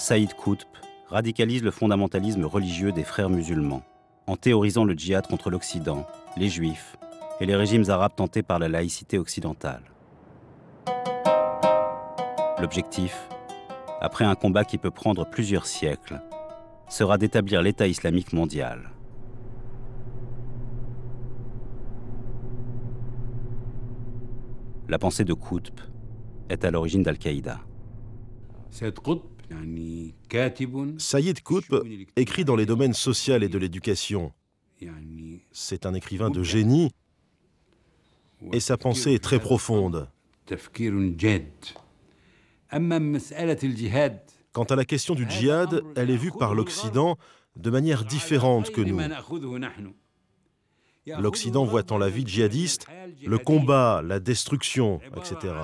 Saïd Koutp radicalise le fondamentalisme religieux des frères musulmans en théorisant le djihad contre l'Occident, les juifs et les régimes arabes tentés par la laïcité occidentale. L'objectif, après un combat qui peut prendre plusieurs siècles, sera d'établir l'État islamique mondial. La pensée de Koutp est à l'origine d'Al-Qaïda. Saïd Qutb écrit dans les domaines social et de l'éducation. C'est un écrivain de génie et sa pensée est très profonde. Quant à la question du djihad, elle est vue par l'Occident de manière différente que nous. L'Occident voit en la vie djihadiste le combat, la destruction, etc.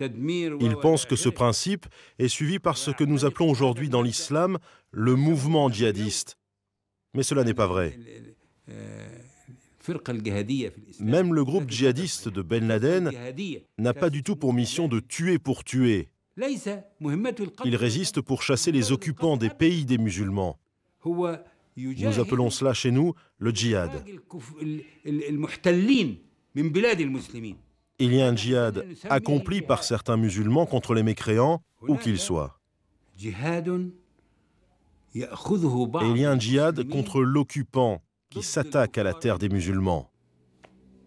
Il pense que ce principe est suivi par ce que nous appelons aujourd'hui dans l'islam le mouvement djihadiste. Mais cela n'est pas vrai. Euh, Même le groupe djihadiste de Ben Laden n'a pas du tout pour mission de tuer pour tuer. Il résiste pour chasser les occupants des pays des musulmans. Nous appelons cela chez nous le djihad. Il y a un djihad accompli par certains musulmans contre les mécréants, où qu'ils soient. Et il y a un djihad contre l'occupant qui s'attaque à la terre des musulmans.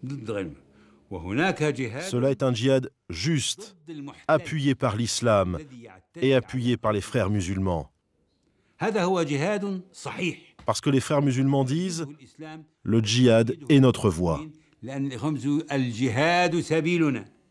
Cela est un djihad juste, appuyé par l'islam et appuyé par les frères musulmans. Parce que les frères musulmans disent, le djihad est notre voie. لأن الخمس الجهاد سبيلنا